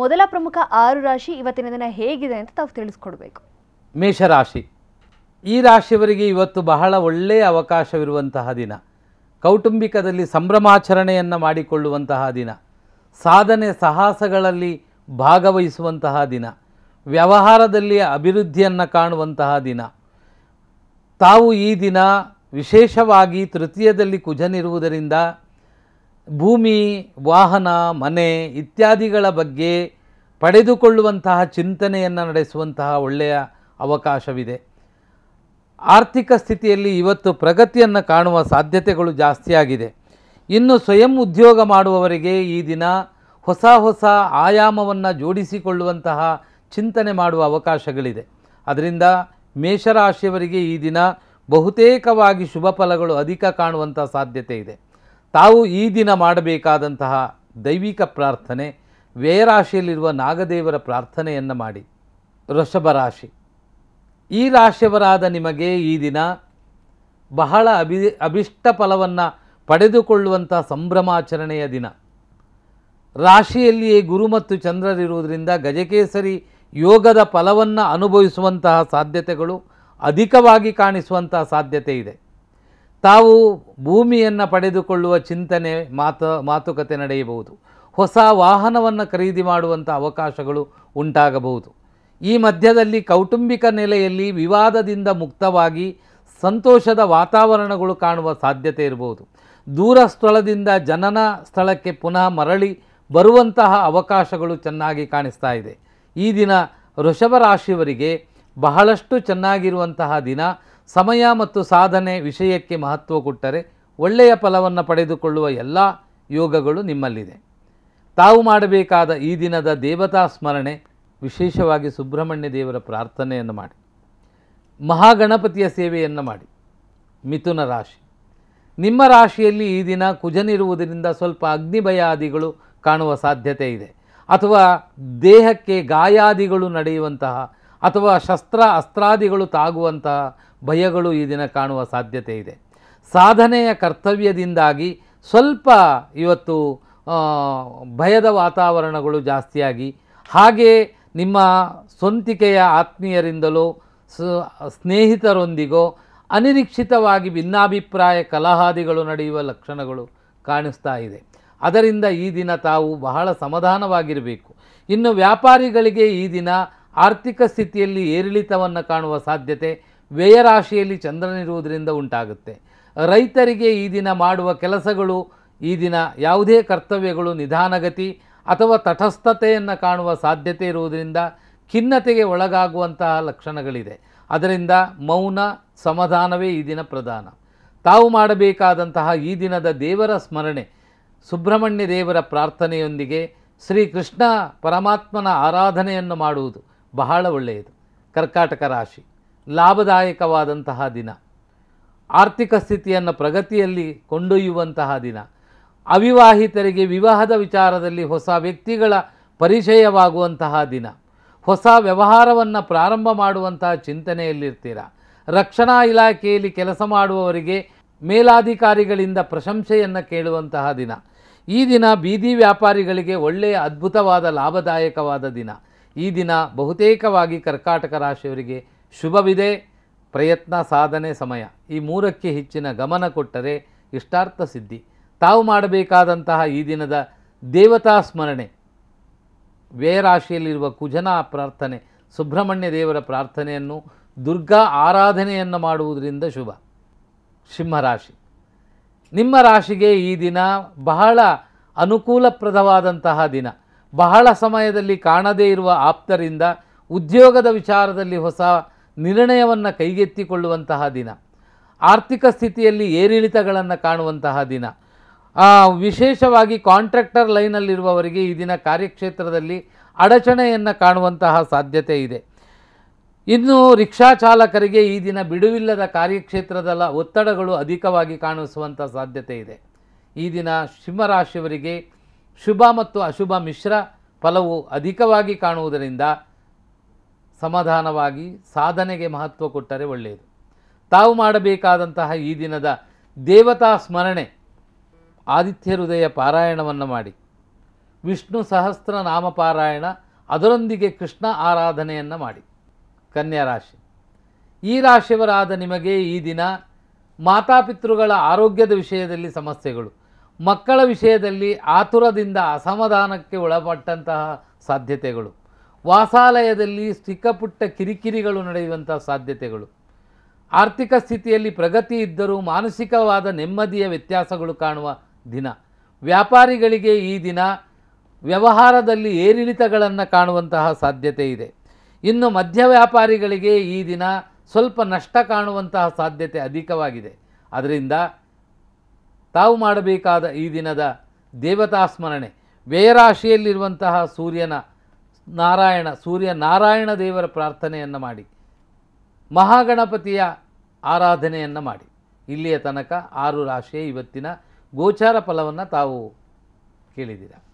ಮೊದಲ ಪ್ರಮುಖ ಆರು ರಾಶಿ ಇವತ್ತಿನ ದಿನ ಹೇಗಿದೆ ಅಂತ ತಾವು ತಿಳಿಸ್ಕೊಡ್ಬೇಕು ಮೇಷರಾಶಿ ಈ ರಾಶಿಯವರಿಗೆ ಇವತ್ತು ಬಹಳ ಒಳ್ಳೆಯ ಅವಕಾಶವಿರುವಂತಹ ದಿನ ಕೌಟುಂಬಿಕದಲ್ಲಿ ಸಂಭ್ರಮಾಚರಣೆಯನ್ನು ಮಾಡಿಕೊಳ್ಳುವಂತಹ ದಿನ ಸಾಧನೆ ಸಾಹಸಗಳಲ್ಲಿ ಭಾಗವಹಿಸುವಂತಹ ದಿನ ವ್ಯವಹಾರದಲ್ಲಿ ಅಭಿವೃದ್ಧಿಯನ್ನು ಕಾಣುವಂತಹ ದಿನ ತಾವು ಈ ದಿನ ವಿಶೇಷವಾಗಿ ತೃತೀಯದಲ್ಲಿ ಕುಜನಿರುವುದರಿಂದ ಭೂಮಿ ವಾಹನ ಮನೆ ಇತ್ಯಾದಿಗಳ ಬಗ್ಗೆ ಪಡೆದುಕೊಳ್ಳುವಂತಹ ಚಿಂತನೆಯನ್ನು ನಡೆಸುವಂತಹ ಒಳ್ಳೆಯ ಅವಕಾಶವಿದೆ ಆರ್ಥಿಕ ಸ್ಥಿತಿಯಲ್ಲಿ ಇವತ್ತು ಪ್ರಗತಿಯನ್ನು ಕಾಣುವ ಸಾಧ್ಯತೆಗಳು ಜಾಸ್ತಿಯಾಗಿದೆ ಇನ್ನು ಸ್ವಯಂ ಉದ್ಯೋಗ ಮಾಡುವವರಿಗೆ ಈ ದಿನ ಹೊಸ ಹೊಸ ಆಯಾಮವನ್ನು ಜೋಡಿಸಿಕೊಳ್ಳುವಂತಹ ಚಿಂತನೆ ಮಾಡುವ ಅವಕಾಶಗಳಿದೆ ಅದರಿಂದ ಮೇಷರಾಶಿಯವರಿಗೆ ಈ ದಿನ ಬಹುತೇಕವಾಗಿ ಶುಭ ಫಲಗಳು ಅಧಿಕ ಕಾಣುವಂಥ ಸಾಧ್ಯತೆ ಇದೆ ತಾವು ಈ ದಿನ ಮಾಡಬೇಕಾದಂತಹ ದೈವಿಕ ಪ್ರಾರ್ಥನೆ ವ್ಯಯರಾಶಿಯಲ್ಲಿರುವ ನಾಗದೇವರ ಪ್ರಾರ್ಥನೆಯನ್ನು ಮಾಡಿ ವೃಷಭ ರಾಶಿ ಈ ರಾಶಿಯವರಾದ ನಿಮಗೆ ಈ ದಿನ ಬಹಳ ಅಭಿ ಅಭಿಷ್ಟ ಫಲವನ್ನು ಪಡೆದುಕೊಳ್ಳುವಂಥ ಸಂಭ್ರಮಾಚರಣೆಯ ದಿನ ರಾಶಿಯಲ್ಲಿಯೇ ಗುರು ಮತ್ತು ಚಂದ್ರರಿರುವುದರಿಂದ ಗಜಕೇಸರಿ ಯೋಗದ ಫಲವನ್ನು ಅನುಭವಿಸುವಂತಹ ಸಾಧ್ಯತೆಗಳು ಅಧಿಕವಾಗಿ ಕಾಣಿಸುವಂತಹ ಸಾಧ್ಯತೆ ಇದೆ ತಾವು ಭೂಮಿಯನ್ನು ಪಡೆದುಕೊಳ್ಳುವ ಚಿಂತನೆ ಮಾತು ಮಾತುಕತೆ ನಡೆಯಬಹುದು ಹೊಸ ವಾಹನವನ್ನು ಖರೀದಿ ಮಾಡುವಂಥ ಅವಕಾಶಗಳು ಉಂಟಾಗಬಹುದು ಈ ಮಧ್ಯದಲ್ಲಿ ಕೌಟುಂಬಿಕ ನೆಲೆಯಲ್ಲಿ ವಿವಾದದಿಂದ ಮುಕ್ತವಾಗಿ ಸಂತೋಷದ ವಾತಾವರಣಗಳು ಕಾಣುವ ಸಾಧ್ಯತೆ ಇರಬಹುದು ದೂರ ಸ್ಥಳದಿಂದ ಜನನ ಸ್ಥಳಕ್ಕೆ ಪುನಃ ಮರಳಿ ಬರುವಂತಹ ಅವಕಾಶಗಳು ಚೆನ್ನಾಗಿ ಕಾಣಿಸ್ತಾ ಇದೆ ಈ ದಿನ ವೃಷಭ ರಾಶಿಯವರಿಗೆ ಬಹಳಷ್ಟು ಚೆನ್ನಾಗಿರುವಂತಹ ದಿನ ಸಮಯ ಮತ್ತು ಸಾಧನೆ ವಿಷಯಕ್ಕೆ ಮಹತ್ವ ಕೊಟ್ಟರೆ ಒಳ್ಳೆಯ ಫಲವನ್ನು ಪಡೆದುಕೊಳ್ಳುವ ಎಲ್ಲ ಯೋಗಗಳು ನಿಮ್ಮಲ್ಲಿದೆ ತಾವು ಮಾಡಬೇಕಾದ ಈ ದಿನದ ದೇವತಾ ಸ್ಮರಣೆ ವಿಶೇಷವಾಗಿ ಸುಬ್ರಹ್ಮಣ್ಯ ದೇವರ ಪ್ರಾರ್ಥನೆಯನ್ನು ಮಾಡಿ ಮಹಾಗಣಪತಿಯ ಸೇವೆಯನ್ನು ಮಾಡಿ ಮಿಥುನ ರಾಶಿ ನಿಮ್ಮ ರಾಶಿಯಲ್ಲಿ ಈ ದಿನ ಕುಜನಿರುವುದರಿಂದ ಸ್ವಲ್ಪ ಅಗ್ನಿಭಯಾದಿಗಳು ಕಾಣುವ ಸಾಧ್ಯತೆ ಇದೆ ಅಥವಾ ದೇಹಕ್ಕೆ ಗಾಯಾದಿಗಳು ನಡೆಯುವಂತಹ ಅಥವಾ ಶಸ್ತ್ರ ಅಸ್ತ್ರಾದಿಗಳು ತಾಗುವಂತಹ ಭಯಗಳು ಈ ದಿನ ಕಾಣುವ ಸಾಧ್ಯತೆ ಇದೆ ಸಾಧನೆಯ ಕರ್ತವ್ಯದಿಂದಾಗಿ ಸ್ವಲ್ಪ ಇವತ್ತು ಭಯದ ವಾತಾವರಣಗಳು ಜಾಸ್ತಿಯಾಗಿ ಹಾಗೆ ನಿಮ್ಮ ಸ್ವಂತಿಕೆಯ ಆತ್ಮೀಯರಿಂದಲೋ ಸ್ನೇಹಿತರೊಂದಿಗೋ ಅನಿರೀಕ್ಷಿತವಾಗಿ ಭಿನ್ನಾಭಿಪ್ರಾಯ ಕಲಹಾದಿಗಳು ನಡೆಯುವ ಲಕ್ಷಣಗಳು ಕಾಣಿಸ್ತಾ ಇದೆ ಅದರಿಂದ ಈ ದಿನ ತಾವು ಬಹಳ ಸಮಾಧಾನವಾಗಿರಬೇಕು ಇನ್ನು ವ್ಯಾಪಾರಿಗಳಿಗೆ ಈ ದಿನ ಆರ್ಥಿಕ ಸ್ಥಿತಿಯಲ್ಲಿ ಏರಿಳಿತವನ್ನು ಕಾಣುವ ಸಾಧ್ಯತೆ ವ್ಯಯರಾಶಿಯಲ್ಲಿ ಚಂದ್ರನಿರುವುದರಿಂದ ಉಂಟಾಗುತ್ತೆ ರೈತರಿಗೆ ಈ ದಿನ ಮಾಡುವ ಕೆಲಸಗಳು ಈ ದಿನ ಯಾವುದೇ ಕರ್ತವ್ಯಗಳು ನಿಧಾನಗತಿ ಅಥವಾ ತಟಸ್ಥತೆಯನ್ನು ಕಾಣುವ ಸಾಧ್ಯತೆ ಇರುವುದರಿಂದ ಖಿನ್ನತೆಗೆ ಒಳಗಾಗುವಂತಹ ಲಕ್ಷಣಗಳಿದೆ ಅದರಿಂದ ಮೌನ ಸಮಾಧಾನವೇ ಈ ದಿನ ಪ್ರಧಾನ ತಾವು ಮಾಡಬೇಕಾದಂತಹ ಈ ದಿನದ ದೇವರ ಸ್ಮರಣೆ ಸುಬ್ರಹ್ಮಣ್ಯ ದೇವರ ಪ್ರಾರ್ಥನೆಯೊಂದಿಗೆ ಶ್ರೀಕೃಷ್ಣ ಪರಮಾತ್ಮನ ಆರಾಧನೆಯನ್ನು ಮಾಡುವುದು ಬಹಳ ಒಳ್ಳೆಯದು ಕರ್ಕಾಟಕ ರಾಶಿ ಲಾಭದಾಯಕವಾದಂತಹ ದಿನ ಆರ್ಥಿಕ ಸ್ಥಿತಿಯನ್ನು ಪ್ರಗತಿಯಲ್ಲಿ ಕೊಂಡೊಯ್ಯುವಂತಹ ದಿನ ಅವಿವಾಹಿತರಿಗೆ ವಿವಾಹದ ವಿಚಾರದಲ್ಲಿ ಹೊಸ ವ್ಯಕ್ತಿಗಳ ಪರಿಚಯವಾಗುವಂತಹ ದಿನ ಹೊಸ ವ್ಯವಹಾರವನ್ನು ಪ್ರಾರಂಭ ಮಾಡುವಂತಹ ಚಿಂತನೆಯಲ್ಲಿರ್ತೀರ ರಕ್ಷಣಾ ಇಲಾಖೆಯಲ್ಲಿ ಕೆಲಸ ಮಾಡುವವರಿಗೆ ಮೇಲಾಧಿಕಾರಿಗಳಿಂದ ಪ್ರಶಂಸೆಯನ್ನು ಕೇಳುವಂತಹ ದಿನ ಈ ದಿನ ಬೀದಿ ವ್ಯಾಪಾರಿಗಳಿಗೆ ಒಳ್ಳೆಯ ಅದ್ಭುತವಾದ ಲಾಭದಾಯಕವಾದ ದಿನ ಈ ದಿನ ಬಹುತೇಕವಾಗಿ ಕರ್ಕಾಟಕ ರಾಶಿಯವರಿಗೆ ಶುಭವಿದೆ ಪ್ರಯತ್ನ ಸಾಧನೆ ಸಮಯ ಈ ಮೂರಕ್ಕೆ ಹೆಚ್ಚಿನ ಗಮನ ಕೊಟ್ಟರೆ ಇಷ್ಟಾರ್ಥ ಸಿದ್ಧಿ ತಾವು ಮಾಡಬೇಕಾದಂತಹ ಈ ದಿನದ ದೇವತಾ ಸ್ಮರಣೆ ವ್ಯಯರಾಶಿಯಲ್ಲಿರುವ ಕುಜನ ಪ್ರಾರ್ಥನೆ ಸುಬ್ರಹ್ಮಣ್ಯ ದೇವರ ಪ್ರಾರ್ಥನೆಯನ್ನು ದುರ್ಗಾ ಆರಾಧನೆಯನ್ನು ಮಾಡುವುದರಿಂದ ಶುಭ ಸಿಂಹರಾಶಿ ನಿಮ್ಮ ರಾಶಿಗೆ ಈ ದಿನ ಬಹಳ ಅನುಕೂಲಪ್ರದವಾದಂತಹ ದಿನ ಬಹಳ ಸಮಯದಲ್ಲಿ ಕಾಣದೇ ಇರುವ ಆಪ್ತರಿಂದ ಉದ್ಯೋಗದ ವಿಚಾರದಲ್ಲಿ ಹೊಸ ನಿರ್ಣಯವನ್ನು ಕೈಗೆತ್ತಿಕೊಳ್ಳುವಂತಹ ದಿನ ಆರ್ಥಿಕ ಸ್ಥಿತಿಯಲ್ಲಿ ಏರಿಳಿತಗಳನ್ನು ಕಾಣುವಂತಹ ದಿನ ವಿಶೇಷವಾಗಿ ಕಾಂಟ್ರಾಕ್ಟರ್ ಲೈನಲ್ಲಿರುವವರಿಗೆ ಈ ದಿನ ಕಾರ್ಯಕ್ಷೇತ್ರದಲ್ಲಿ ಅಡಚಣೆಯನ್ನು ಕಾಣುವಂತಹ ಸಾಧ್ಯತೆ ಇದೆ ಇನ್ನು ರಿಕ್ಷಾ ಚಾಲಕರಿಗೆ ಈ ದಿನ ಬಿಡುವಿಲ್ಲದ ಕಾರ್ಯಕ್ಷೇತ್ರದಲ್ಲ ಒತ್ತಡಗಳು ಅಧಿಕವಾಗಿ ಕಾಣಿಸುವಂಥ ಸಾಧ್ಯತೆ ಇದೆ ಈ ದಿನ ಸಿಂಹರಾಶಿಯವರಿಗೆ ಶುಭ ಮತ್ತು ಅಶುಭ ಮಿಶ್ರ ಫಲವು ಅಧಿಕವಾಗಿ ಕಾಣುವುದರಿಂದ ಸಮಾಧಾನವಾಗಿ ಸಾಧನೆಗೆ ಮಹತ್ವ ಕೊಟ್ಟರೆ ಒಳ್ಳೆಯದು ತಾವು ಮಾಡಬೇಕಾದಂತಹ ಈ ದಿನದ ದೇವತಾ ಸ್ಮರಣೆ ಆದಿತ್ಯ ಹೃದಯ ಪಾರಾಯಣವನ್ನು ಮಾಡಿ ವಿಷ್ಣು ಸಹಸ್ರ ನಾಮ ಪಾರಾಯಣ ಅದರೊಂದಿಗೆ ಕೃಷ್ಣ ಆರಾಧನೆಯನ್ನು ಮಾಡಿ ಕನ್ಯಾ ರಾಶಿ ಈ ರಾಶಿಯವರಾದ ನಿಮಗೆ ಈ ದಿನ ಮಾತಾಪಿತೃಗಳ ಆರೋಗ್ಯದ ವಿಷಯದಲ್ಲಿ ಸಮಸ್ಯೆಗಳು ಮಕ್ಕಳ ವಿಷಯದಲ್ಲಿ ಆತುರದಿಂದ ಅಸಮಾಧಾನಕ್ಕೆ ಒಳಪಟ್ಟಂತಹ ಸಾಧ್ಯತೆಗಳು ವಾಸಾಲಯದಲ್ಲಿ ಚಿಕ್ಕಪುಟ್ಟ ಕಿರಿಕಿರಿಗಳು ನಡೆಯುವಂಥ ಸಾಧ್ಯತೆಗಳು ಆರ್ಥಿಕ ಸ್ಥಿತಿಯಲ್ಲಿ ಪ್ರಗತಿ ಇದ್ದರೂ ಮಾನಸಿಕವಾದ ನೆಮ್ಮದಿಯ ವ್ಯತ್ಯಾಸಗಳು ಕಾಣುವ ದಿನ ವ್ಯಾಪಾರಿಗಳಿಗೆ ಈ ದಿನ ವ್ಯವಹಾರದಲ್ಲಿ ಏರಿಳಿತಗಳನ್ನು ಕಾಣುವಂತಹ ಸಾಧ್ಯತೆ ಇದೆ ಇನ್ನು ಮಧ್ಯ ವ್ಯಾಪಾರಿಗಳಿಗೆ ಈ ದಿನ ಸ್ವಲ್ಪ ನಷ್ಟ ಕಾಣುವಂತಹ ಸಾಧ್ಯತೆ ಅಧಿಕವಾಗಿದೆ ಅದರಿಂದ ತಾವು ಮಾಡಬೇಕಾದ ಈ ದಿನದ ದೇವತಾ ಸ್ಮರಣೆ ವ್ಯಯರಾಶಿಯಲ್ಲಿರುವಂತಹ ಸೂರ್ಯನ ನಾರಾಯಣ ಸೂರ್ಯ ನಾರಾಯಣ ದೇವರ ಪ್ರಾರ್ಥನೆಯನ್ನು ಮಾಡಿ ಮಹಾಗಣಪತಿಯ ಆರಾಧನೆಯನ್ನು ಮಾಡಿ ಇಲ್ಲಿಯ ತನಕ ಆರು ರಾಶಿಯೇ ಇವತ್ತಿನ ಗೋಚಾರ ಫಲವನ್ನು ತಾವು ಕೇಳಿದ್ದೀರಾ